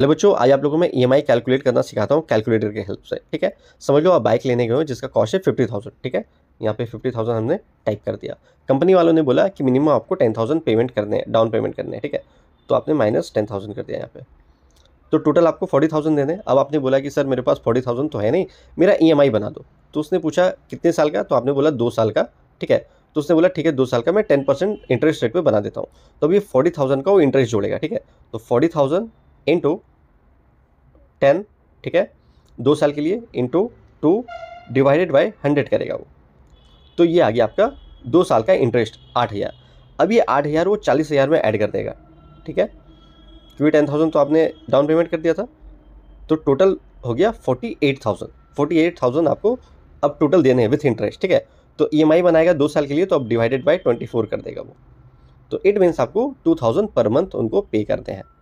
ले बच्चों आज आप लोगों में ई कैलकुलेट करना सिखाता हूँ कैलकुलेटर के हेल्प से ठीक है समझ लो आप बाइक लेने गए हो जिसका कॉस्ट है फिफ्टी थाउजेंड ठीक है यहाँ पे फिफ्टी थाउजेंड हमने टाइप कर दिया कंपनी वालों ने बोला कि मिनिमम आपको टेन थाउजेंड पेमेंट करने हैं डाउन पेमेंट करने हैं ठीक है तो आपने माइनस टेन थाउजेंड कर दिया यहाँ पे तो टोटल आपको फोर्टी थाउजेंड देने अब आपने बोला कि सर मेरे पास फोर्टी थाउजेंड तो है नहीं मेरा ई e बना दो तो उसने पूछा कितने साल का तो आपने बोला दो साल का ठीक है तो उसने बोला ठीक है दो साल का मैं टेन परसेंट इंटरेस्ट रेट पर बना देता हूँ तो अब ये फोर्टी थाउजेंड का वो इंटरेस्ट जोड़ेगा ठीक है तो फोर्टी थाउजेंड इंटू टेन ठीक है दो साल के लिए into two divided by hundred करेगा वो तो ये आ गया आपका दो साल का इंटरेस्ट आठ हज़ार अब ये आठ हज़ार वो चालीस हज़ार में ऐड कर देगा ठीक है क्योंकि टेन थाउजेंड तो आपने डाउन पेमेंट कर दिया था तो टोटल हो गया forty eight thousand forty eight thousand आपको अब टोटल देने हैं विथ इंटरेस्ट ठीक है तो ई e बनाएगा दो साल के लिए तो अब डिवाइडेड बाई ट्वेंटी फोर कर देगा वो तो इट मीन्स आपको टू थाउजेंड पर मंथ उनको पे करते हैं